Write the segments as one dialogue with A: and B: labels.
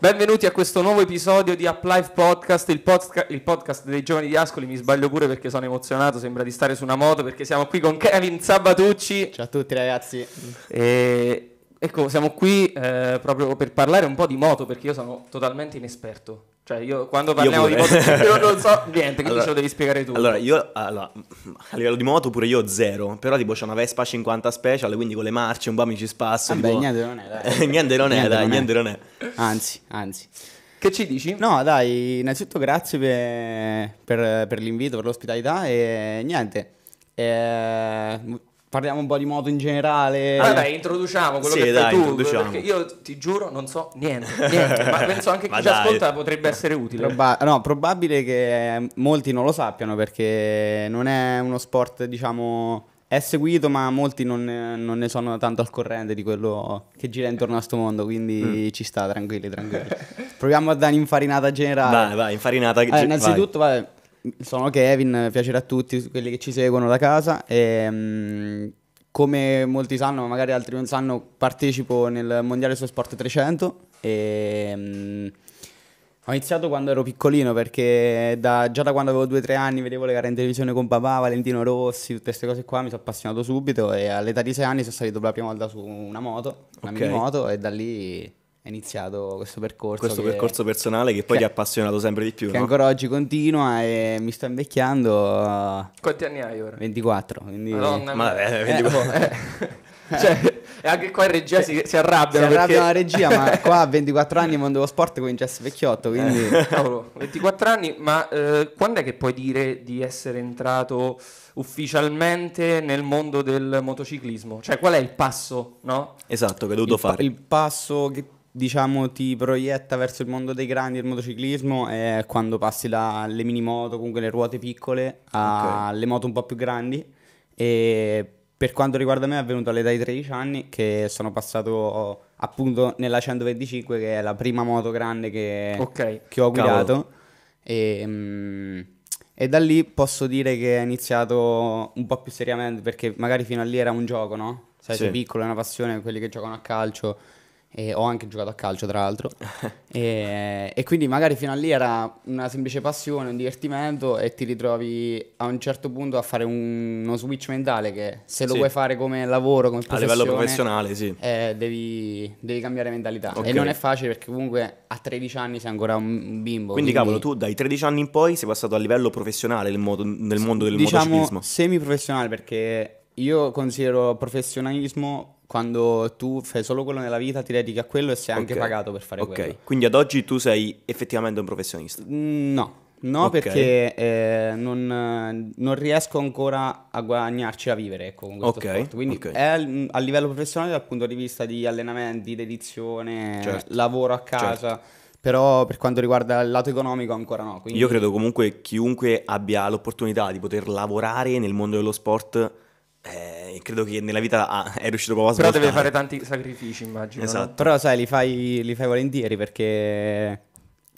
A: Benvenuti a questo nuovo episodio di Uplive Podcast, il, podca- il, podcast dei giovani di Ascoli. Mi sbaglio pure perché sono emozionato, sembra di stare su una moto perché siamo qui con Kevin Sabatucci. Ciao a tutti ragazzi. E Ecco, siamo qui eh, proprio per parlare un po' di moto perché io sono totalmente inesperto. Cioè, io quando parliamo io di moto io non so niente, quindi allora, ce lo devi spiegare tu. Allora,
B: io allora, a livello di moto pure io zero, però tipo c'è una Vespa 50 Special, quindi con le marce un po' mi ci spasso. Vabbè, tipo... niente non è, dai. niente non è, niente dai, non niente è. non è.
C: Anzi, anzi. Che ci dici? No, dai, innanzitutto grazie per, per, per l'invito, per l'ospitalità e niente. Eh, Parliamo un po' di moto in generale. Vabbè, introduciamo quello sì, che dai, tu, perché
A: io ti giuro non so niente, niente ma penso anche che chi ci ascolta potrebbe essere utile. Proba-
C: no, probabile che molti non lo sappiano perché non è uno sport, diciamo, è seguito, ma molti non, non, ne sono tanto al corrente di quello che gira intorno a sto mondo, quindi mm. ci sta, tranquilli, tranquilli. Proviamo a dare un'infarinata generale. Vai, vai, infarinata generale. innanzitutto, vai. Vabbè, sono Kevin, piacere a tutti quelli che ci seguono da casa. E, mh, mm, come molti sanno, ma magari altri non sanno, partecipo nel Mondiale su Sport 300 e, mh, mm, ho iniziato quando ero piccolino perché da, già da quando avevo 2-3 anni vedevo le gare in televisione con papà, Valentino Rossi, tutte queste cose qua, mi sono appassionato subito e all'età di 6 anni sono salito per la prima volta su una moto, una okay. mini moto e da lì
B: è iniziato questo percorso. Questo che, percorso personale che poi che, ti ha appassionato sempre di più. Che no? ancora oggi
C: continua e mi sto invecchiando. Eh, Quanti anni hai ora? 24. Quindi... Madonna, ma eh, 24. Eh, oh, eh. cioè, e anche qua in regia si, si arrabbiano. Si arrabbiano la regia, ma qua a 24 anni il mondo dello sport comincia a essere vecchiotto. Quindi... Eh, cavolo,
A: 24 anni, ma eh, quando è che puoi dire di essere entrato ufficialmente nel mondo del motociclismo? Cioè, qual è il passo, no?
B: Esatto, che hai dovuto il, fare?
A: Il passo
C: che diciamo, ti proietta verso il mondo dei grandi del motociclismo è quando passi dalle mini moto, comunque le ruote piccole, alle okay. moto un po' più grandi. E per quanto riguarda me è avvenuto all'età di 13 anni che sono passato appunto nella 125 che è la prima moto grande che, okay. che ho guidato. E, mm, e da lì posso dire che è iniziato un po' più seriamente perché magari fino a lì era un gioco, no? Sai, sì. sei piccolo, è una passione, quelli che giocano a calcio e ho anche giocato a calcio, tra l'altro. e, e, quindi magari fino a lì era una semplice passione, un divertimento e ti ritrovi a un certo punto a fare un, uno switch mentale che se lo sì. vuoi fare come lavoro, come professione... A livello professionale, sì. Eh, devi, devi, cambiare mentalità. Okay. E non è facile perché comunque a 13 anni sei ancora
B: un bimbo. Quindi, quindi... cavolo, tu dai 13 anni in poi sei passato a livello professionale nel, modo, nel mondo del diciamo, motociclismo. Diciamo semi-professionale perché
C: io considero professionalismo quando tu fai solo quello nella vita, ti dedichi a quello e sei okay. anche pagato per fare okay. quello. Ok,
B: quindi ad oggi tu sei effettivamente un professionista?
C: Mm, no, no okay. perché eh, non, non, riesco ancora a guadagnarci a vivere ecco, con questo okay. sport. Quindi è a, a livello professionale dal punto di vista di allenamenti, dedizione, certo. lavoro a certo. casa... Certo. Però per quanto riguarda il lato economico ancora no. Quindi... Io credo
B: comunque chiunque abbia l'opportunità di poter lavorare nel mondo dello sport eh, credo che nella vita ah, è riuscito proprio a sbagliare. Però deve fare
A: tanti sacrifici, immagino. Esatto. No? Però
B: sai, li
C: fai, li fai, volentieri perché...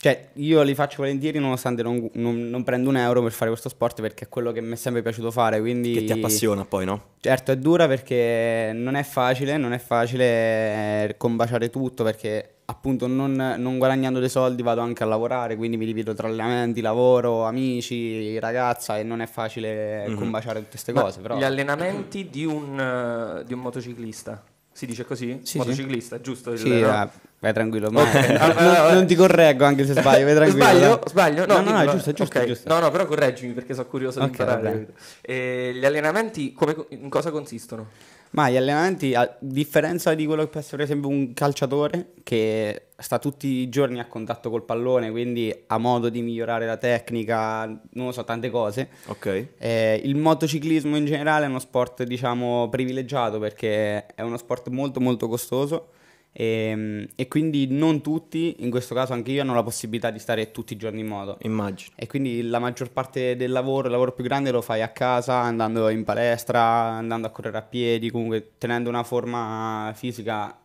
C: Cioè, io li faccio volentieri nonostante non, non, non, prendo un euro per fare questo sport perché è quello che mi è sempre piaciuto fare, quindi... Che ti appassiona poi, no? Certo, è dura perché non è facile, non è facile eh, combaciare tutto perché appunto non, non, guadagnando dei soldi vado anche a lavorare, quindi mi divido tra allenamenti, lavoro, amici, ragazza e non è facile mm-hmm. combaciare tutte queste cose. Però. Gli allenamenti
A: di un, di un motociclista? Si dice così? Sì, Motociclista, sì. giusto? Sì, no? vai tranquillo. Ma okay. non, ah, ah, non, ah. ti correggo anche se sbaglio, vai tranquillo. Sbaglio? Sbaglio? No, no, no, no giusto, giusto, okay. giusto, No, no, però correggimi perché sono curioso okay, di imparare. Eh, gli allenamenti come, in cosa consistono?
C: Ma gli allenamenti, a differenza di quello che può essere per esempio un calciatore che sta tutti i giorni a contatto col pallone, quindi ha modo di migliorare la tecnica, non lo so, tante cose. Ok. Eh, il motociclismo in generale è uno sport, diciamo, privilegiato perché è uno sport molto molto costoso e, ehm, e, quindi non tutti, in questo caso anche io, hanno la possibilità di stare tutti i giorni in moto. Immagino. E quindi la maggior parte del lavoro, il lavoro più grande lo fai a casa, andando in palestra, andando a correre a piedi, comunque tenendo una forma fisica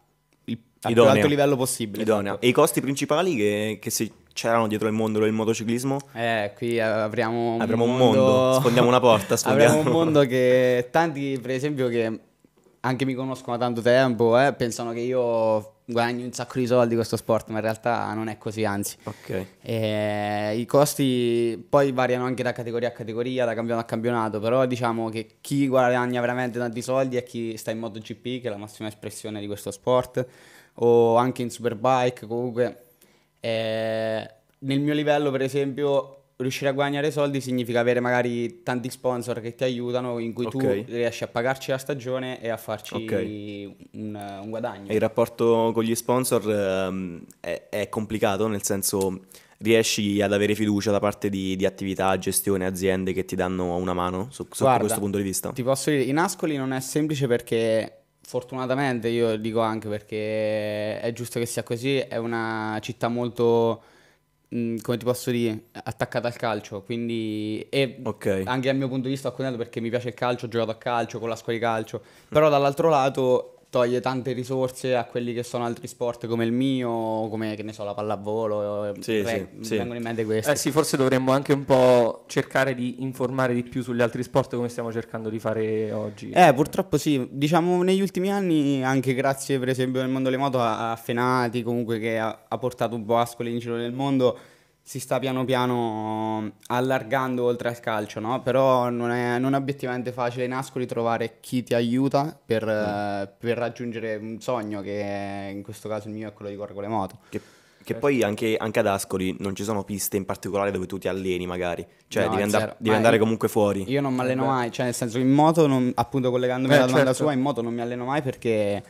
B: il, al più alto livello possibile. Idonea. Esatto. E i costi principali che, che si c'erano dietro il mondo del motociclismo?
C: Eh, qui apriamo un, apriamo mondo... mondo, sfondiamo una porta, sfondiamo. apriamo un mondo che tanti, per esempio, che anche mi conoscono da tanto tempo, eh, pensano che io guadagno un sacco di soldi questo sport, ma in realtà non è così, anzi. Okay. E, eh, I costi poi variano anche da categoria a categoria, da campionato a campionato, però diciamo che chi guadagna veramente tanti soldi è chi sta in modo GP, che è la massima espressione di questo sport, o anche in Superbike, comunque. Eh, nel mio livello, per esempio, riuscire a guadagnare soldi significa avere magari tanti sponsor che ti aiutano, in cui okay. tu riesci a pagarci la stagione e a farci okay. un, un, guadagno. E il
B: rapporto con gli sponsor ehm, è, è, complicato, nel senso riesci ad avere fiducia da parte di, di attività, gestione, aziende che ti danno una mano su, su Guarda, questo punto di vista? Ti posso dire, in Ascoli
C: non è semplice perché fortunatamente, io dico anche perché è giusto che sia così, è una città molto come ti posso dire, attaccata al calcio, quindi e okay. anche dal mio punto di vista ho accontentato perché mi piace il calcio, ho giocato a calcio, con la squadra di calcio, però dall'altro lato toglie tante risorse a quelli che sono altri sport come il mio, come che ne so, la pallavolo. Eh, sì, re, sì, vengono sì. in mente questi. Eh sì,
A: forse dovremmo anche un po' cercare di informare di più sugli altri sport come stiamo cercando di fare oggi.
C: Eh, purtroppo sì. Diciamo negli ultimi anni, anche grazie per esempio nel mondo delle moto a, a Fenati, comunque che ha, ha portato un po' Ascoli in giro nel mondo si sta piano piano allargando oltre al calcio, no? Però non è, non è obiettivamente facile in Ascoli trovare chi ti aiuta per, mm. Eh, per raggiungere un sogno che è, in questo caso il mio è quello
B: di Corgole Moto. Che, che poi anche, anche, ad Ascoli non ci sono piste in particolare dove tu ti alleni magari, cioè no, devi, andar, devi andare io, comunque fuori. Io non mi alleno eh. mai,
C: cioè nel senso in moto, non, appunto collegandomi eh, alla domanda certo. sua, in moto non mi alleno mai perché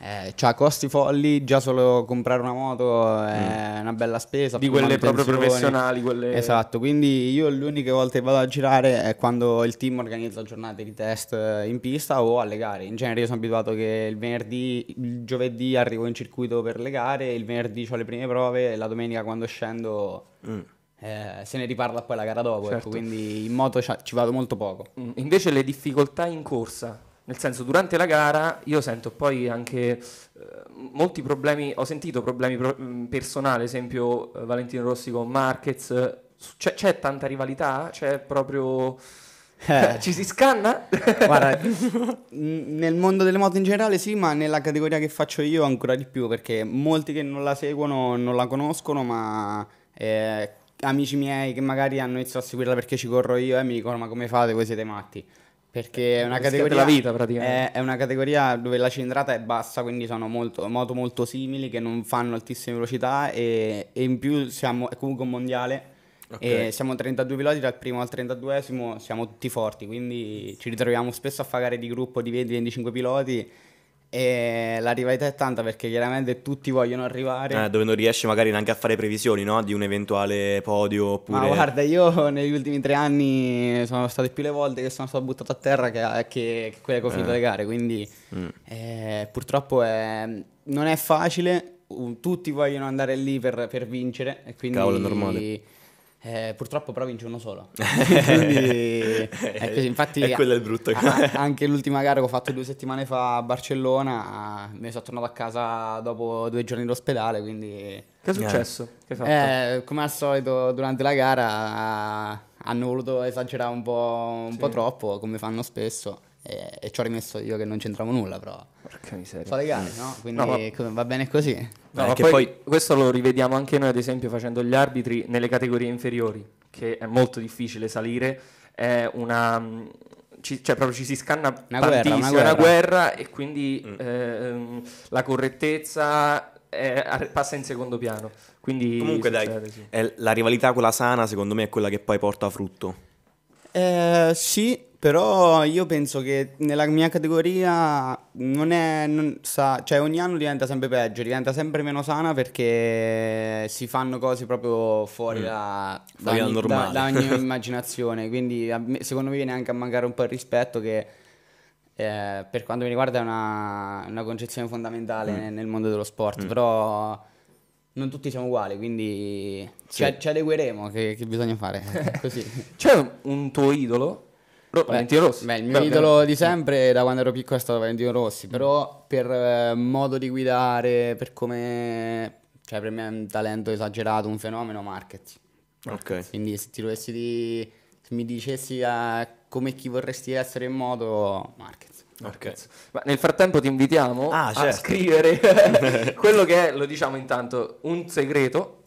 C: eh, ha costi folli, già solo comprare una moto è mm. una bella spesa. Di quelle proprio professionali. Quelle... Esatto, quindi io l'unica volta che vado a girare è quando il team organizza giornate di test eh, in pista o alle gare. In genere io sono abituato che il venerdì, il giovedì arrivo in circuito per le gare, il venerdì ho le prime prove e la domenica quando scendo... Mm. Eh, se ne riparla poi
A: la gara dopo, ecco, certo. ecco, quindi in moto ci vado molto poco. Mm. Invece le difficoltà in corsa, nel senso, durante la gara io sento poi anche eh, molti problemi, ho sentito problemi pro mm, personali, ad esempio eh, Valentino Rossi con Marquez, c'è, tanta rivalità? C'è proprio... Eh. Ci si scanna? Guarda,
C: nel mondo delle moto in generale sì, ma nella categoria che faccio io ancora di più, perché molti che non la seguono non la conoscono, ma eh, amici miei che magari hanno iniziato a seguirla perché ci corro io e eh, mi dicono ma come fate, voi siete matti. Perché eh, è una categoria. La vita, praticamente. È, è, una categoria dove la cilindrata è bassa, quindi sono molto, moto molto simili che non fanno altissime velocità. E, e in più siamo, è comunque un mondiale. Okay. siamo 32 piloti, dal primo al 32esimo siamo tutti forti, quindi ci ritroviamo spesso a fare gare di gruppo di 20-25 piloti e la rivalità è tanta perché chiaramente tutti vogliono arrivare. Eh,
B: dove non riesci magari neanche a fare previsioni no? di un eventuale podio. Oppure... Ma guarda,
C: io negli ultimi tre anni sono state più le volte che sono stato buttato a terra che, che, che quelle che ho finito eh. le gare. Quindi mm. eh, purtroppo è, non è facile. Tutti vogliono andare lì per, per vincere. E quindi Cavolo, normale eh, purtroppo però vince uno solo. è eh, così. Ecco, infatti, e quello è il brutto. A, anche l'ultima gara che ho fatto due settimane fa a Barcellona, mi sono tornato a casa dopo due giorni d'ospedale. Quindi... Che è successo?
A: Eh. Che
C: eh, come al solito, durante la gara ah, hanno voluto esagerare un po', un sì. po troppo, come fanno spesso. E, e, ci ho
A: rimesso io che non c'entravo nulla, però. Porca miseria. Fa legale, no? Quindi no, ma... va bene così. No, Beh, poi, poi, questo lo rivediamo anche noi, ad esempio, facendo gli arbitri nelle categorie inferiori, che è molto difficile salire. È una. Mm, ci, cioè, proprio ci si scanna una guerra, una guerra. una guerra e quindi mm. eh, la correttezza è, eh,
B: passa in secondo piano. Quindi Comunque, succede, dai, sì. la rivalità, quella sana, secondo me, è quella che poi porta a frutto.
C: Eh, sì, però io penso che nella mia categoria non è. Non sa, cioè, ogni anno diventa sempre peggio, diventa sempre meno sana perché si fanno cose proprio fuori mm. da, da, ogni, da, da, ogni, immaginazione. Quindi, me, secondo me, viene anche a mancare un po' il rispetto che. Eh, per quanto mi riguarda è una, una concezione fondamentale mm. nel, nel mondo dello sport, mm. però non tutti siamo uguali, quindi sì. ci, ci, adegueremo, che, che bisogna fare così. C'è un tuo idolo Ro- Valentino Rossi. Beh, il mio Però, idolo di sempre da quando ero piccolo è stato Valentino Rossi, mm. però per eh, modo di guidare, per come... Cioè per me è un talento esagerato, un fenomeno marketing. Ok. Quindi se ti dovessi di... se mi dicessi ah, come chi vorresti essere in moto, marketing.
A: Okay. Ma nel frattempo ti invitiamo ah, certo. a scrivere quello che è, lo diciamo intanto, un segreto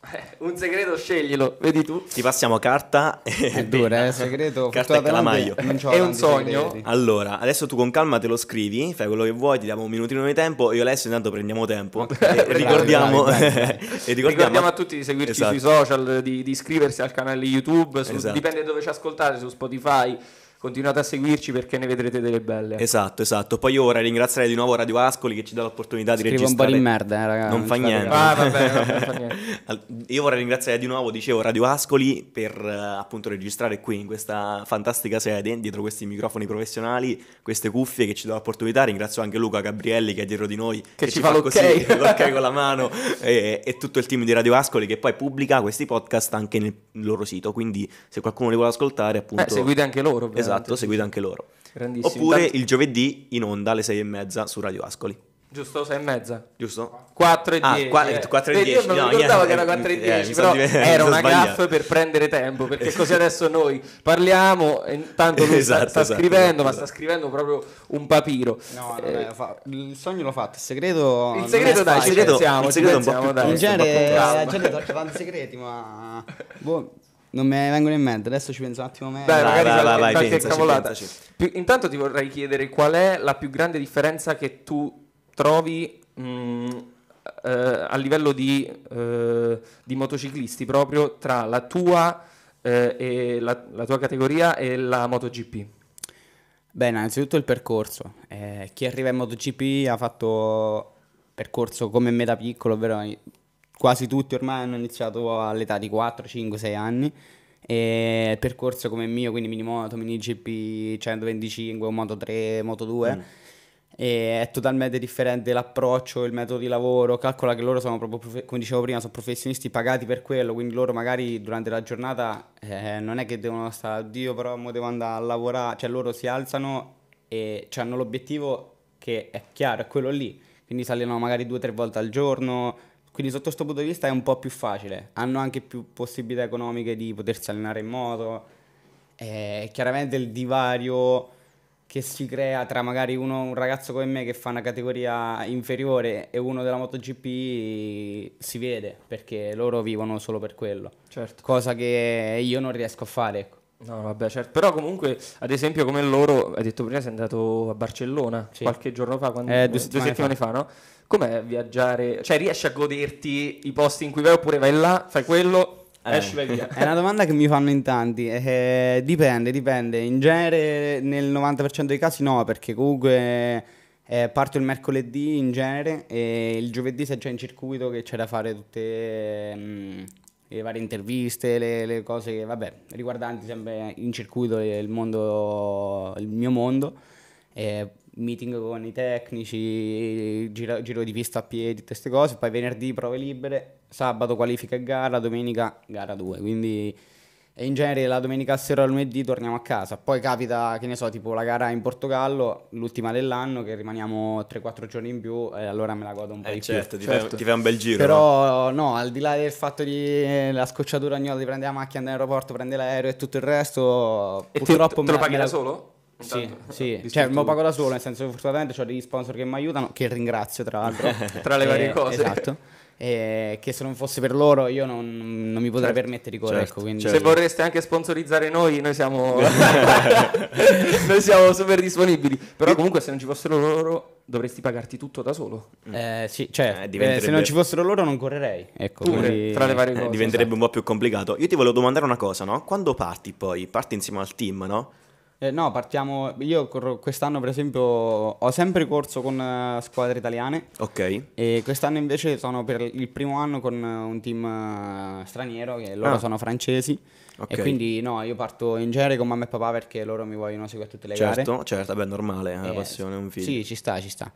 A: un segreto
B: sceglilo, vedi tu. Ti passiamo carta. È dura, eh, segreto. Carta e calamaio. È un sogno. Segreti. Allora, adesso tu con calma te lo scrivi, fai quello che vuoi, ti diamo un minutino di tempo. Io adesso intanto prendiamo tempo. e, ricordiamo, e ricordiamo... ricordiamo... a tutti di seguirci esatto. sui social, di, di, iscriversi al canale
A: YouTube, su, esatto. dipende dove ci ascoltate, su Spotify continuate a seguirci perché ne vedrete delle belle.
B: Esatto, esatto. Poi io vorrei ringraziare di nuovo Radio Ascoli che ci dà l'opportunità Scrivo di registrare. Scrivo un po' di merda, eh, ragazzi. Non, non fa niente. Ah, vabbè, non fa niente. Io vorrei ringraziare di nuovo, dicevo, Radio Ascoli per eh, appunto registrare qui in questa fantastica sede, dietro questi microfoni professionali, queste cuffie che ci dà l'opportunità. Ringrazio anche Luca Gabrielli che è dietro di noi, che, che ci, ci, fa, fa l'ok, così, l'ok con la mano e, e, tutto il team di Radio Ascoli che poi pubblica questi podcast anche nel loro sito, quindi se qualcuno li vuole ascoltare, appunto... Eh, seguite anche loro. Però. Esatto Esatto, seguite anche loro. Grandissimo. Oppure Tanto... il giovedì in onda alle 6 e mezza su Radio Ascoli.
A: Giusto, 6 e mezza. Giusto? 4 e 10. Ah, qua, eh. 4 e 10. Io non no, ricordavo niente, che era 4 e 10, eh, eh però era una gaffe per prendere tempo, perché così adesso noi parliamo intanto lui esatto, sta, sta esatto, scrivendo, esatto. ma sta scrivendo proprio un papiro. No, vabbè, eh. fa...
C: il sogno l'ho fatto, il segreto... Il segreto dai, ci pensiamo, il segreto pensiamo, un po' In genere la gente torce
A: fanno segreti, ma... Boh,
C: non me ne vengono in mente, adesso ci penso un attimo meglio. Dai,
A: magari vai, vai, vai, pensaci, Pensaci. Più, intanto ti vorrei chiedere qual è la più grande differenza che tu trovi mh, mm, eh, a livello di, eh, di, motociclisti proprio tra la tua, eh, la, la tua categoria e la MotoGP. Bene, innanzitutto il
C: percorso. Eh, chi arriva in MotoGP ha fatto percorso come metà piccolo, ovvero quasi tutti ormai hanno iniziato all'età di 4, 5, 6 anni e percorso come il mio, quindi mini moto, mini GP 125, moto 3, moto 2 mm. è totalmente differente l'approccio, il metodo di lavoro, calcola che loro sono proprio, come dicevo prima, sono professionisti pagati per quello, quindi loro magari durante la giornata eh, non è che devono stare, oddio però mo devo andare a lavorare, cioè loro si alzano e hanno l'obiettivo che è chiaro, è quello lì, quindi si magari due o tre volte al giorno, quindi sotto questo punto di vista è un po' più facile, hanno anche più possibilità economiche di potersi allenare in moto, e eh, chiaramente il divario che si crea tra magari uno, un ragazzo come me che fa una categoria inferiore e uno della MotoGP si vede perché loro vivono solo per quello. Certo. Cosa che io
A: non riesco a fare. Ecco. No, vabbè, certo. Però comunque, ad esempio, come loro, hai detto prima, sei andato a Barcellona sì. qualche giorno fa, quando, eh, due, settimane, settimane fa. fa, no? com'è viaggiare? Cioè, riesci a goderti i posti in cui vai oppure vai là, fai quello, eh, esci, vai via? È una domanda che mi
C: fanno in tanti. Eh, dipende, dipende. In genere, nel 90% dei casi, no, perché comunque. Eh, parto il mercoledì in genere e il giovedì sei già in circuito che c'è da fare tutte mh, mm, le varie interviste, le, le cose che, vabbè, riguardanti sempre in circuito il mondo, il mio mondo. Eh, meeting con i tecnici, giro, giro di pista a piedi, tutte queste cose, poi venerdì prove libere, sabato qualifica e gara, domenica gara 2, quindi e in genere la domenica sera o lunedì torniamo a casa. Poi capita, che ne so, tipo la gara in Portogallo, l'ultima dell'anno, che rimaniamo 3-4 giorni in più, e allora me la godo un po' eh, di certo, più. Ti certo, fa, ti fa un bel giro. Però no? no, al di là del fatto di eh, la scocciatura volta di prendere la macchina, andare in aeroporto, prendere l'aereo e tutto il resto, e purtroppo... Te, te lo paghi da la... solo? Intanto. Sì, sì. Eh, cioè me pago da solo, nel senso che fortunatamente ho degli sponsor che mi aiutano, che ringrazio tra l'altro. tra le varie eh, cose. Esatto. Eh, che se non fosse per loro io non, non mi potrei certo, permettere di correre. Certo, ecco, certo. Se vorreste
A: anche sponsorizzare noi, noi siamo, noi siamo super disponibili. Però comunque se non ci fossero loro dovresti pagarti tutto da solo. Eh, sì, cioè, eh, diventerebbe... Eh, se non ci fossero loro non correrei. Ecco, Pure, quindi... tra le varie eh, cose. diventerebbe
B: esatto. un po' più complicato. Io ti volevo domandare una cosa, no? Quando parti poi? Parti insieme al team, no?
C: Eh, no, partiamo. Io quest'anno, per esempio, ho sempre corso con eh, squadre italiane. Ok. E quest'anno invece sono per il primo anno con eh, un team eh, straniero, che loro ah. sono
B: francesi. Okay. E quindi
C: no, io parto in genere con mamma e papà perché loro mi vogliono seguire tutte le certo, gare. Certo,
B: certo, beh, normale, eh, la passione è un figlio. Sì, ci sta, ci sta.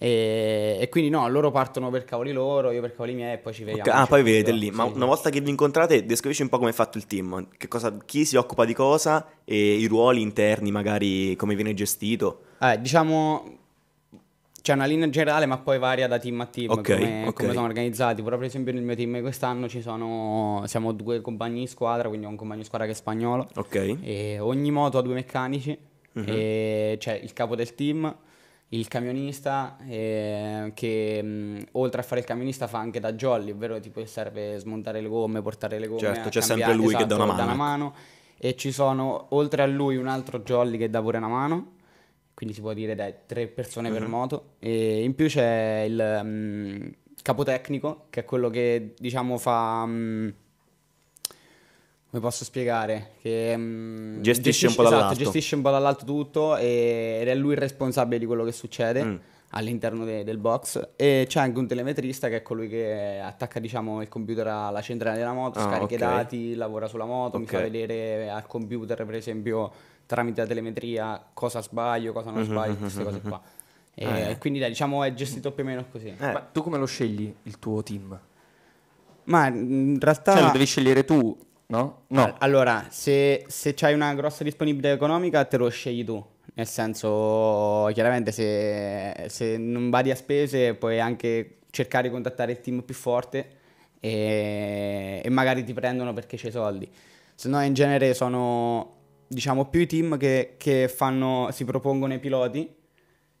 C: E, e, quindi no, loro partono per cavoli loro, io per cavoli miei e poi ci vediamo. Okay. Ah, cioè, poi vedete lì, ma sì. una volta
B: che vi incontrate descrivici un po' come è fatto il team, cosa, chi si occupa di cosa e i ruoli interni magari, come viene gestito. Eh,
C: diciamo, c'è una linea generale ma poi varia da team a team, okay, come, okay. come sono organizzati. Però per esempio nel mio team quest'anno ci sono, siamo due compagni di squadra, quindi ho un compagno di squadra che è spagnolo. Ok. E ogni moto ha due meccanici, mm-hmm. e c'è il capo del team il camionista eh, che mh, oltre a fare il camionista fa anche da jolly, ovvero tipo serve smontare le gomme, portare le gomme. Certo, c'è cambiare, sempre lui esatto, che dà una mano. Da una mano. E ci sono oltre a lui un altro jolly che dà pure una mano, quindi si può dire dai, tre persone mm-hmm. per mhm. moto. E in più c'è il mh, capotecnico che è quello che diciamo fa... Mh, come posso spiegare? Che, mm, gestisce, gestisce, un po' dall'alto. Esatto, gestisce un po' dall'alto tutto e, ed è lui il responsabile di quello che succede. Mm. All'interno de, del box e c'è anche un telemetrista che è colui che attacca diciamo, il computer alla centrale della moto, ah, scarica i dati, lavora sulla moto, okay. mi fa vedere al computer per esempio tramite la telemetria cosa sbaglio, cosa non mm-hmm, sbaglio, mhm, queste cose
A: mhm, qua. Mhm. Ah, eh.
C: quindi dai, diciamo è gestito più o meno così. Eh. Ma
A: tu come lo scegli il tuo team?
C: Ma in
A: realtà... Cioè lo devi scegliere tu No? No.
C: Allora, se, se hai una grossa disponibilità economica, te lo scegli tu. Nel senso, chiaramente, se, se non vadi a spese, puoi anche cercare di contattare il team più forte e, e magari ti prendono perché c'è soldi. Se no, in genere sono diciamo più i team che, che fanno, si propongono ai piloti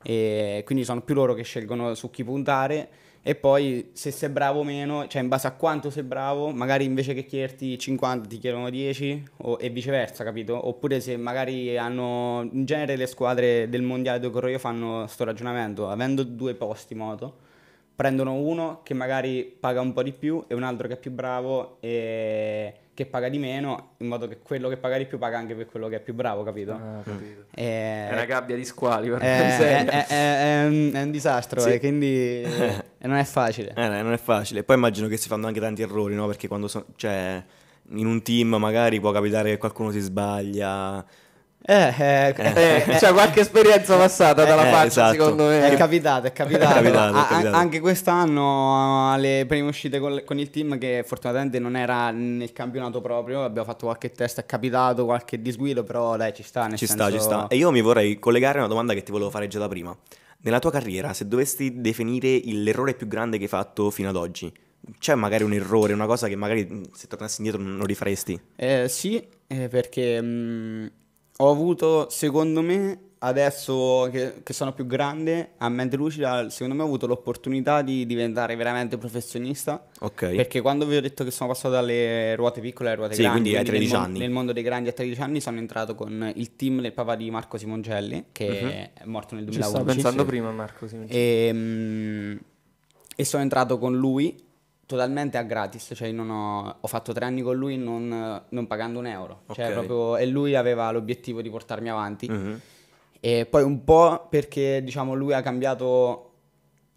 C: e quindi sono più loro che scelgono su chi puntare e poi se sei bravo o meno, cioè in base a quanto sei bravo, magari invece che chiederti 50 ti chiedono 10 o, e viceversa, capito? Oppure se magari hanno, in genere le squadre del mondiale dove corro io fanno questo ragionamento, avendo due posti moto, prendono uno che magari paga un po' di più e un altro che è più bravo e che paga di meno, in modo che quello che paga di più paga anche per quello che è più bravo, capito? Ah, capito. Mm. è una gabbia di squali, per è, eh, è, eh, è, un, è, un, disastro, sì. eh, quindi
B: non è facile. Eh, non è facile. Poi immagino che si fanno anche tanti errori, no? Perché quando so, cioè, in un team magari può capitare che qualcuno si sbaglia eh, eh, eh, eh qualche esperienza passata dalla faccia esatto. secondo me è capitato, è capitato, è capitato, è capitato.
C: anche quest'anno alle prime uscite col- con il team che fortunatamente non era nel campionato proprio abbiamo fatto qualche test è capitato qualche disguido però dai ci sta ci senso... sta ci sta e
B: io mi vorrei collegare a una domanda che ti volevo fare già da prima nella tua carriera se dovessi definire l'errore più grande che hai fatto fino ad oggi c'è magari un errore, una cosa che magari se tornassi indietro non rifaresti?
C: Eh, sì, eh, perché mh, ho avuto, secondo me, adesso che, che, sono più grande, a mente lucida, secondo me ho avuto l'opportunità di diventare veramente professionista. Ok. Perché quando vi ho detto che sono passato dalle ruote piccole alle ruote sì, grandi, quindi ai 13 nel, anni. nel mondo dei grandi a 13 anni sono entrato con il team del papà di Marco Simoncelli, che uh-huh. è morto nel 2011. Ci stavo pensando prima a Marco Simoncelli. E, mm, e sono entrato con lui totalmente a gratis, cioè ho, ho, fatto tre anni con lui non, non pagando un euro, cioè, okay. cioè proprio, e lui aveva l'obiettivo di portarmi avanti. Uh-huh. E poi un po' perché diciamo, lui ha cambiato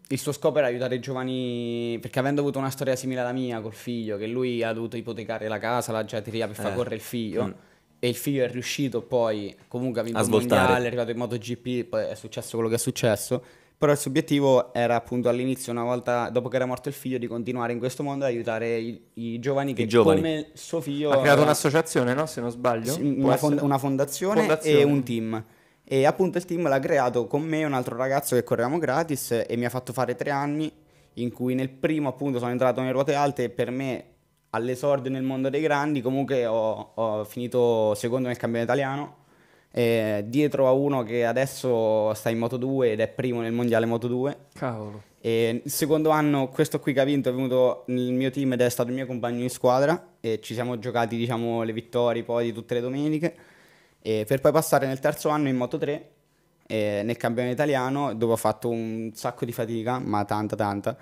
C: il suo scopo era aiutare i giovani, perché avendo avuto una storia simile alla mia col figlio, che lui ha dovuto ipotecare la casa, la giateria per far eh. correre il figlio, mm. e il figlio è riuscito poi comunque a vincere il mondiale, è arrivato in MotoGP, poi è successo quello che è successo, però il suo obiettivo era appunto all'inizio, una volta dopo che era morto il figlio, di continuare in questo mondo e aiutare i, i giovani che I giovani. come suo figlio... Ha creato eh,
A: un'associazione, no? Se
C: non sbaglio. Una, fond- una fondazione, fondazione e un team. E appunto il team l'ha creato con me, un altro ragazzo che correvamo gratis e mi ha fatto fare tre anni in cui nel primo appunto sono entrato nelle ruote alte e per me all'esordio nel mondo dei grandi comunque ho, ho finito secondo nel campione italiano eh, dietro a uno che adesso sta in Moto 2 ed è primo nel mondiale Moto 2. Cavolo. E il secondo anno, questo qui che ha vinto, è venuto nel mio team ed è stato il mio compagno di squadra. E ci siamo giocati, diciamo, le vittorie poi di tutte le domeniche. E per poi passare nel terzo anno in Moto 3, eh, nel campione italiano, dove ho fatto un sacco di fatica, ma tanta, tanta.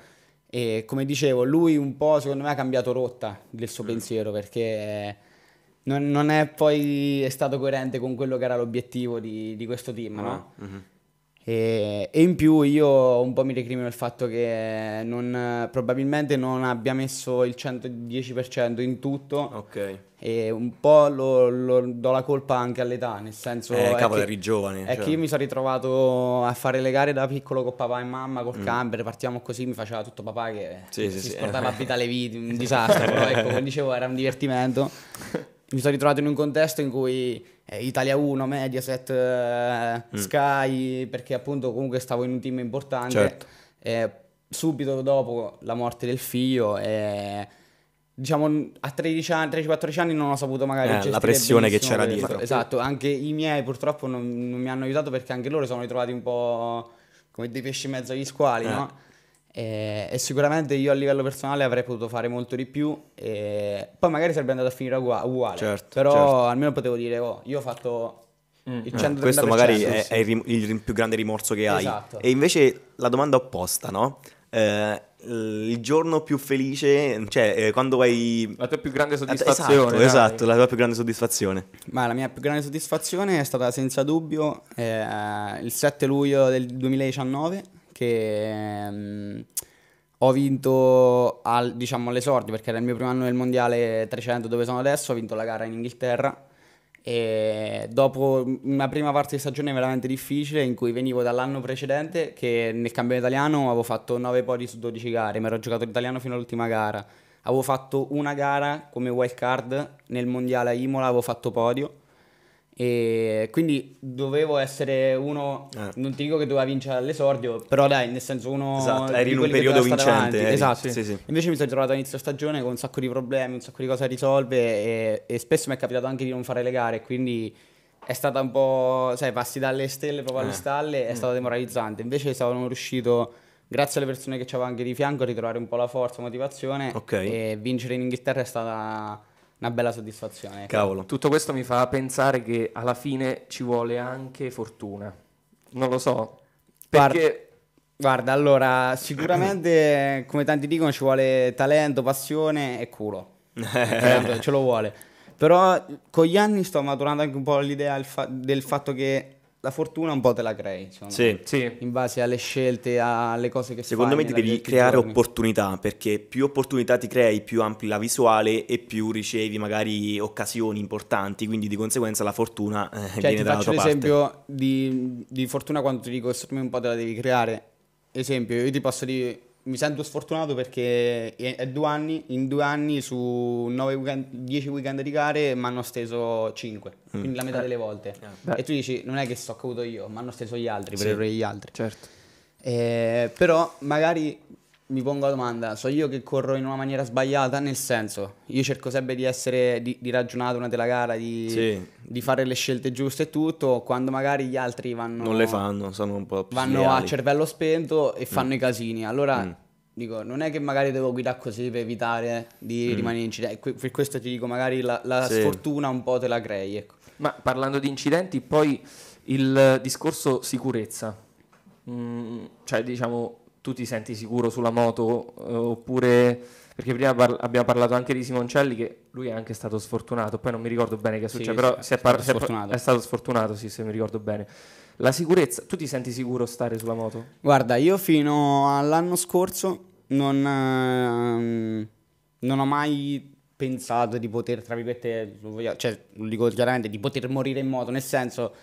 C: E come dicevo, lui un po', secondo me, ha cambiato rotta del suo mm. pensiero perché non, non è poi è stato coerente con quello che era l'obiettivo di, di questo team, no? no? Ah, mm-hmm. E, e, in più io un po' mi recrimino il fatto che non, probabilmente non abbia messo il 110% in tutto. Ok. E un po' lo, lo do la colpa anche all'età, nel senso... Eh, cavolo, eri giovane. È cioè. che io mi sono ritrovato a fare le gare da piccolo con papà e mamma, col mm. camper, partiamo così, mi faceva tutto papà che sì, si sì, scordava sì. a vita le viti, un disastro, però ecco, come dicevo era un divertimento. mi sono ritrovato in un contesto in cui eh, Italia 1, Mediaset, eh, mm. Sky, perché appunto comunque stavo in un team importante. Certo. Eh, subito dopo la morte del figlio diciamo a 13 14 anni non ho saputo magari eh, la pressione che c'era dietro. Questo. Esatto, anche i miei purtroppo non, non, mi hanno aiutato perché anche loro sono ritrovati un po' come dei pesci in mezzo agli squali, eh. no? E, e, sicuramente io a livello personale avrei potuto fare molto di più e poi magari sarebbe andato a finire uguale, certo, però certo. almeno potevo dire oh, io ho fatto mm. il 130%. Eh, questo magari è, è
B: il, rim- il, più grande rimorso che hai. Esatto. E invece la domanda opposta, no? Eh, il giorno più felice, cioè eh, quando hai... La tua più grande eh, soddisfazione. Esatto, esatto, la tua più grande soddisfazione. Ma
C: la mia più grande soddisfazione è stata senza dubbio eh,
B: il 7 luglio
C: del 2019 che ehm, ho vinto al, diciamo, all'esordio perché era il mio primo anno nel mondiale 300 dove sono adesso, ho vinto la gara in Inghilterra e dopo una prima parte di stagione veramente difficile in cui venivo dall'anno precedente che nel campionato italiano avevo fatto 9 podi su 12 gare, mi ero giocato l'italiano fino all'ultima gara, avevo fatto una gara come wild card nel mondiale a Imola, avevo fatto podio e quindi dovevo essere uno, eh. non ti dico che doveva vincere all'esordio, però dai, nel senso uno... Esatto, eri in un periodo vincente. Eri, esatto, sì, sì. invece mi sono trovato all'inizio stagione con un sacco di problemi, un sacco di cose da risolvere e, spesso mi è capitato anche di non fare le gare, quindi è stata un po', sai, passi dalle stelle proprio alle eh. stalle, è mm. stata demoralizzante, invece sono riuscito grazie alle persone che c'avevo anche di fianco, a ritrovare un po' la forza, la motivazione. Okay. E
A: vincere in Inghilterra è stata una bella soddisfazione. Cavolo. Tutto questo mi fa pensare che alla fine ci vuole anche fortuna. Non lo so. Perché... Guarda, guarda allora, sicuramente, come tanti dicono, ci vuole
C: talento, passione e culo.
B: ce
C: lo vuole. Però con gli anni sto maturando anche un po' l'idea del fatto che la fortuna un po' te la crei, sì, sì. in base alle scelte, alle cose che Secondo fai. Secondo me ti devi creare giorni.
B: opportunità, perché più opportunità ti crei, più ampli la visuale e più ricevi magari occasioni importanti, quindi di conseguenza la fortuna eh, cioè, viene ti dalla tua parte. faccio
C: l'esempio di, di, fortuna quando ti dico, secondo un po' te la devi creare. Esempio, io ti posso dire mi sento sfortunato perché è due anni, in due anni su 9 weekend, 10 weekend di gare mi hanno steso 5, mm. quindi la metà eh. delle volte. Eh. E tu dici, non è che sto caduto io, mi hanno steso gli altri, sì. per errore degli altri. Certo. Eh, però magari mi pongo la domanda, so io che corro in una maniera sbagliata, nel senso, io cerco sempre di essere, di, di ragionare durante la gara, di, sì. di, fare le scelte giuste e tutto, quando magari gli altri vanno... Non le
B: fanno, sono un po' Vanno surreali. a
C: cervello spento e mm. fanno mm. i casini, allora... Mm. Dico, non è che magari devo guidare così per evitare di mm. rimanere in incidente. Eh, per questo ti dico, magari la, la sì. sfortuna un po' te la
A: crei. Ecco. Ma parlando di incidenti, poi il discorso sicurezza. Mm, cioè, diciamo, tu ti senti sicuro sulla moto eh, oppure perché prima par- abbiamo parlato anche di Simoncelli che lui è anche stato sfortunato, poi non mi ricordo bene che è successo, sì, però è, par- stato è, è, stato sfortunato, sì, se mi ricordo bene. La sicurezza, tu ti senti sicuro stare sulla moto?
C: Guarda, io fino all'anno scorso non, ehm, non ho mai pensato di poter, tra virgolette, cioè, lo dico chiaramente, di poter morire in moto, nel senso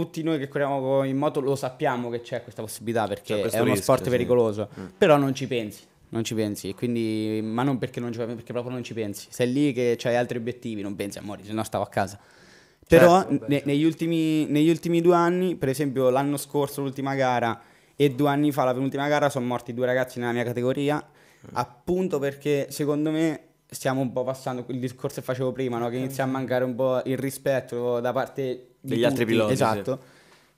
C: tutti noi che corriamo in moto lo sappiamo che c'è questa possibilità perché è uno rischio, sport sì. pericoloso, mm. però non ci pensi. Non ci pensi, quindi, ma non perché non ci pensi, perché proprio non ci pensi. Sei lì che hai altri obiettivi, non pensi a morire, se no stavo a casa. Certo, però certo, ne, Negli, ultimi, negli, ultimi, due anni, per esempio l'anno scorso l'ultima gara e due anni fa la penultima gara, sono morti due ragazzi nella mia categoria, mm. appunto perché secondo me stiamo un po' passando il discorso che facevo prima, no? che eh, inizia a mancare un po' il rispetto da parte degli tutti, altri piloti. Esatto. Sì.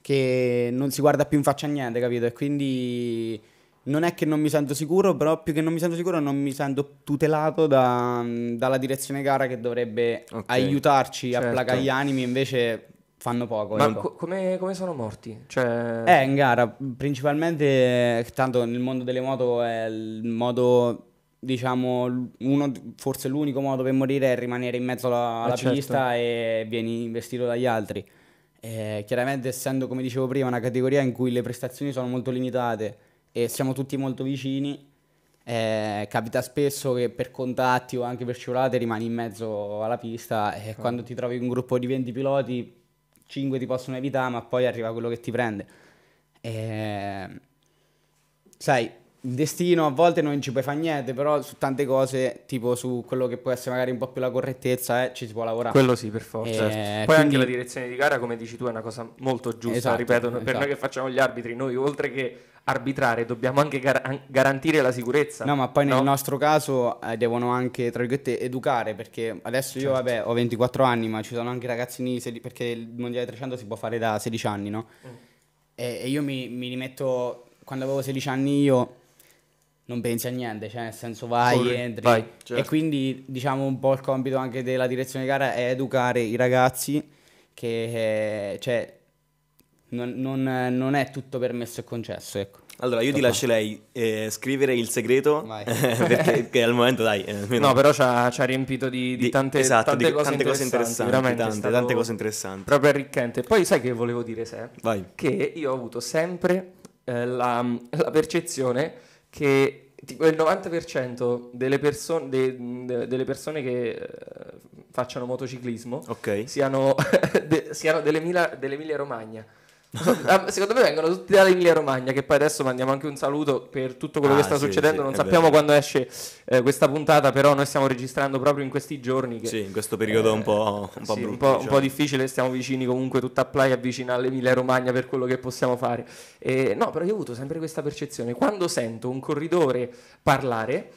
C: Che non si guarda più in faccia a niente, capito? E quindi non è che non mi sento sicuro, però più che non mi sento sicuro non mi sento tutelato da, dalla direzione gara che dovrebbe okay. aiutarci certo. a placare gli animi, invece fanno poco. Ma ecco. co-
A: come, come, sono morti? Cioè... Eh, in
C: gara, principalmente, tanto nel mondo delle moto è il modo, diciamo, uno, forse l'unico modo per morire è rimanere in mezzo alla, eh, alla certo. pista e vieni investito dagli altri. Eh, chiaramente essendo, come dicevo prima, una categoria in cui le prestazioni sono molto limitate e siamo tutti molto vicini, eh, capita spesso che per contatti o anche per scivolate rimani in mezzo alla pista e oh. quando ti trovi un gruppo di 20 piloti, 5 ti possono evitare, ma poi arriva quello che ti prende. Eh, sai, il destino a volte non ci puoi fare niente, però su tante cose, tipo su quello che può essere magari un po' più la correttezza, eh, ci si può lavorare. Quello sì, per forza. Eh, certo. Poi quindi... anche la
A: direzione di gara, come dici tu, è una cosa molto giusta. Esatto, ripeto, esatto. per noi che facciamo gli arbitri, noi oltre che arbitrare dobbiamo anche gar- garantire la sicurezza. No, ma poi no? nel
C: nostro caso eh, devono anche, tra virgolette, educare, perché adesso io, certo. vabbè, ho 24 anni, ma ci sono anche ragazzini, perché il Mondiale 300 si può fare da 16 anni, no? Mm. E, e, io mi, mi rimetto, quando avevo 16 anni io non pensi a niente, cioè nel senso vai, Corri, entri. Vai, certo. E quindi diciamo un po' il compito anche della direzione di gara è educare i ragazzi che eh, cioè, non, non, non, è tutto
B: permesso e concesso. Ecco. Allora, io ti lascerei eh, scrivere il segreto, perché al momento dai... Eh, no, però ci ha, riempito di, di tante, esatto, tante, di, cose, tante interessanti, cose interessanti. Veramente tante, tante cose interessanti.
A: Proprio arricchente. Poi sai che volevo dire, Sé? Vai. Che io ho avuto sempre eh, la, la percezione che tipo il 90% delle, perso- de- de- delle persone che eh, facciano motociclismo okay. siano, de- siano dell'Emilia Romagna. Ah, secondo me vengono tutti dall'Emilia Romagna, che poi adesso mandiamo anche un saluto per tutto quello ah, che sta sì, succedendo. Sì, non sappiamo vero. quando esce eh, questa puntata, però noi stiamo registrando proprio in questi giorni. Che, sì, in questo periodo eh, un po', un po', eh, sì, brutto, un po', diciamo. un po difficile, stiamo vicini comunque tutta a Playa vicina all'Emilia Romagna per quello che possiamo fare. Eh, no, però io ho avuto sempre questa percezione. Quando sento un corridore parlare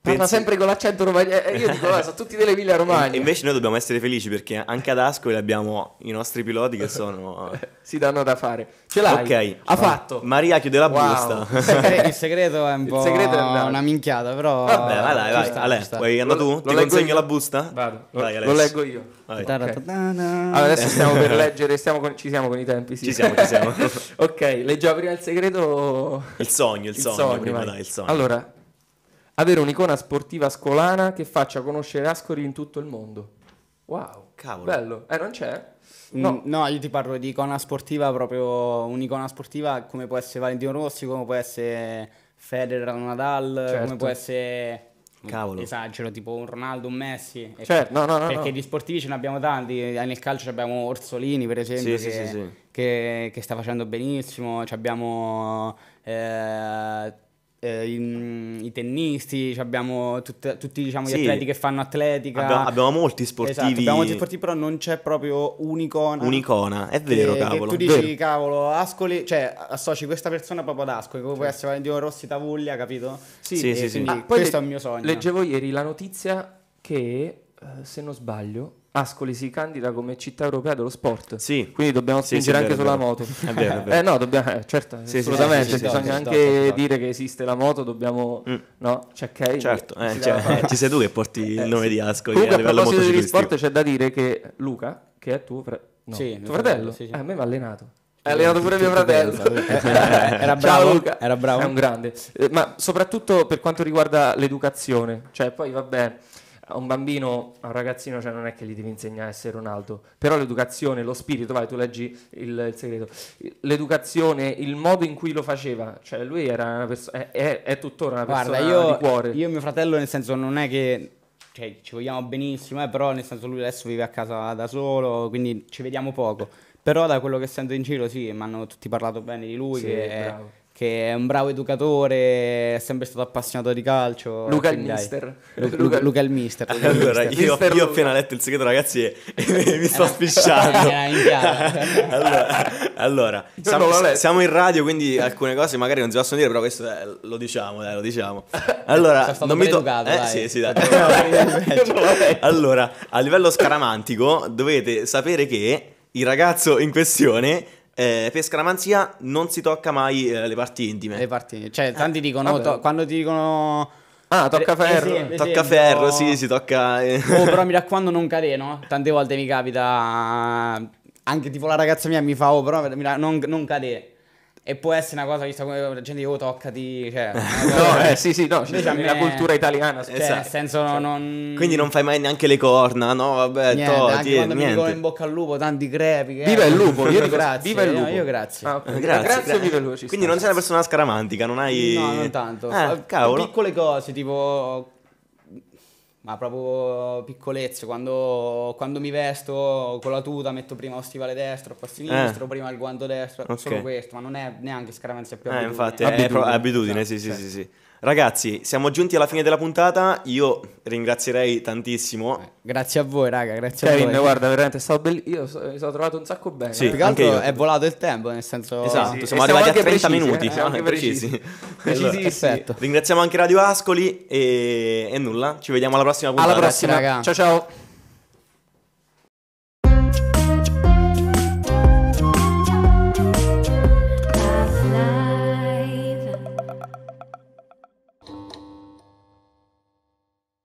A: Parla pensi... sempre con l'accento romagna. Eh, io dico, ah, sono tutti delle mille Romagna. E invece
B: noi dobbiamo essere felici perché anche ad Ascoli abbiamo i nostri piloti che sono... si danno da fare. Ce l'hai? Ok. Ha fatto. Maria chiude la wow. busta. Il segreto è un po' segreto è una minchiata, però... Vabbè, vai, vai, vai. Sta, Ale, vuoi andare tu? Ti consegno la busta? Vado. Vai, Alex. Lo leggo io. Vai. Okay. Allora, adesso stiamo per
A: leggere, stiamo con... ci siamo con i tempi, sì. Ci siamo, ci siamo. ok, leggiamo prima il segreto... Il sogno, il, il sogno, sogno prima dai, il sogno. Allora, avere un'icona sportiva scolana che faccia conoscere Ascoli in tutto il mondo. Wow, cavolo. Bello.
C: Eh, non c'è? Mm, no. no. io ti parlo di icona sportiva, proprio un'icona sportiva come può essere Valentino Rossi, come può essere Federer Nadal, certo. come può essere... Cavolo. Esagero, tipo un Ronaldo, un Messi. Ecco, certo, no, no, no. Perché no. di sportivi ce ne abbiamo tanti, nel calcio abbiamo Orsolini per esempio, sì, che, sì, sì, che, che, sta facendo benissimo, abbiamo... Eh, eh, i, i, tennisti, cioè abbiamo tutte, tutti diciamo, gli sì. atleti che fanno atletica. Abbiamo, abbiamo molti sportivi. Esatto, abbiamo molti sportivi, però non c'è proprio un'icona. Un'icona, è vero, che, cavolo. Che tu dici, cavolo, Ascoli, cioè associ questa persona proprio ad Ascoli, come sì. può essere Valentino Rossi Tavuglia, capito? Sì, sì, sì. sì. Ah, questo le, è il mio sogno. Leggevo
A: ieri la notizia che eh, se non sbaglio, Ascoli si candida come città europea dello sport. Sì. Quindi dobbiamo spingere sì, sì, anche sulla moto. È vero, è vero. Eh no, dobbiamo, eh, certo, sì, assolutamente. bisogna anche dire che esiste la moto, dobbiamo... Mm. No, c'è cioè, Certo, eh, cioè, eh, ci sei tu che porti il nome di Ascoli Comunque, a livello motociclistico. Comunque a proposito di sport c'è da dire che Luca, che è tuo, fra- no, tuo fratello, a me va allenato. Ha allenato pure mio fratello. era, bravo, era bravo. È un grande. ma soprattutto per quanto riguarda l'educazione. Cioè, poi vabbè a un bambino, a un ragazzino, cioè non è che gli devi insegnare a essere un altro, però l'educazione, lo spirito, vai, tu leggi il, il segreto, l'educazione, il modo in cui lo faceva, cioè lui era una persona, è, è, tuttora una persona io, di cuore. Io e mio fratello,
C: nel senso, non è che cioè, ci vogliamo benissimo, eh, però nel senso lui adesso vive a casa da solo, quindi ci vediamo poco. Però da quello che sento in giro, sì, mi hanno tutti parlato bene di lui, sì, che bravo che è un bravo educatore, è sempre stato appassionato di calcio. Luca il mister.
B: Lu- Luca... Luca il mister. Luca allora, il mister. Io, mister io, ho appena letto il segreto, ragazzi, e, e mi sto eh, spisciando. allora, allora siamo, siamo, in radio, quindi alcune cose magari non si possono dire, però questo eh, lo diciamo, dai, lo diciamo. Allora, non mi to- educato, eh, sì, sì, dai. allora, a livello scaramantico dovete sapere che il ragazzo in questione eh, per scaramanzia non si tocca mai eh, le parti intime. Le parti, cioè, tanti eh, dicono, to-
C: quando ti dicono... Ah, tocca eh, ferro. Esempio, eh, tocca ferro, sì,
B: si tocca... Oh,
C: però mi raccomando non cadere, no? Tante volte mi capita... Anche tipo la ragazza mia mi fa, oh, però non, non cadere. E può essere una cosa, visto come la gente dice, oh, toccati, cioè... no, eh, sì, sì, no, c'è cioè, la cultura italiana. Cioè, esatto. nel senso, cioè, non...
B: Quindi non fai mai neanche le corna, no, vabbè, niente, togli, anche quando niente. mi dicono
C: in bocca al lupo, tanti crepi... Eh, viva il lupo, io dico, grazie. Viva il lupo. No, io grazie. Ah, okay. grazie. Grazie, grazie, viva il lupo. Quindi sta. non sei una
B: persona scaramantica, non hai... No, non tanto. Ah, cavolo.
C: Piccole cose, tipo ma proprio piccolezze, quando, quando, mi vesto con la tuta metto prima lo stivale destro, poi sinistro, eh. prima il guanto destro, okay. solo questo, ma non è neanche scaramanzia più eh, abitudine. Infatti,
B: eh, è abitudine, è abitudine cioè, sì, sì, cioè. sì, certo. sì. Ragazzi, siamo giunti alla fine della puntata. Io ringrazierei tantissimo. Eh,
C: grazie a voi, raga. Grazie Kevin, a voi. guarda, veramente stato bello. Io so, mi sono trovato un sacco bene. Sì, eh. anche io. È volato il tempo, nel senso. Esatto, sì. siamo arrivati a 30 precisi,
B: minuti. Eh, siamo precisi. precisi. allora, perfetto. Ringraziamo anche Radio Ascoli. E... e, nulla. Ci vediamo alla prossima puntata. Alla prossima, raga. Ciao ciao.